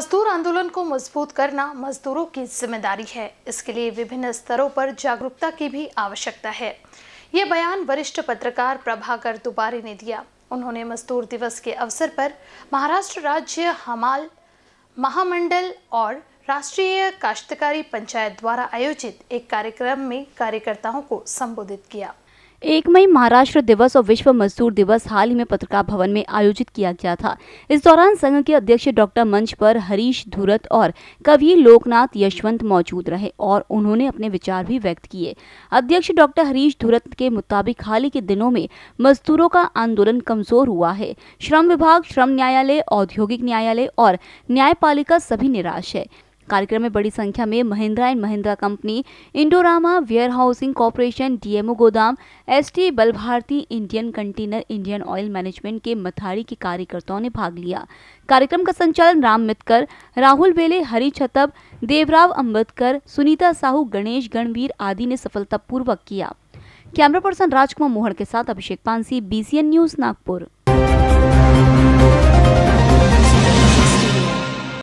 मजदूर आंदोलन को मजबूत करना मजदूरों की जिम्मेदारी है इसके लिए विभिन्न स्तरों पर जागरूकता की भी आवश्यकता है ये बयान वरिष्ठ पत्रकार प्रभाकर दुबारे ने दिया उन्होंने मजदूर दिवस के अवसर पर महाराष्ट्र राज्य हमाल महामंडल और राष्ट्रीय काश्तकारी पंचायत द्वारा आयोजित एक कार्यक्रम में कार्यकर्ताओं को संबोधित किया एक मई महाराष्ट्र दिवस और विश्व मजदूर दिवस हाल ही में पत्रकार भवन में आयोजित किया गया था इस दौरान संघ के अध्यक्ष डॉक्टर मंच पर हरीश धुरत और कवि लोकनाथ यशवंत मौजूद रहे और उन्होंने अपने विचार भी व्यक्त किए अध्यक्ष डॉक्टर हरीश धुरत के मुताबिक हाल ही के दिनों में मजदूरों का आंदोलन कमजोर हुआ है श्रम विभाग श्रम न्यायालय औद्योगिक न्यायालय और न्यायपालिका सभी निराश है कार्यक्रम में बड़ी संख्या में Mahindra and Mahindra company Indorama warehousing corporation DMO गोदाम एसटी बल भारती Indian container Indian oil management के मथारी के कार्यकर्ताओं ने भाग लिया कार्यक्रम का संचालन राम मितकर राहुल बेले हरी छतब देवराव अम्बेडकर सुनीता साहू गणेश गणवीर आदि ने सफलतापूर्वक किया कैमरा पर्सन राजकुमार मोहन के साथ अभिषेक पांसी बीसीएन न्यूज नागपुर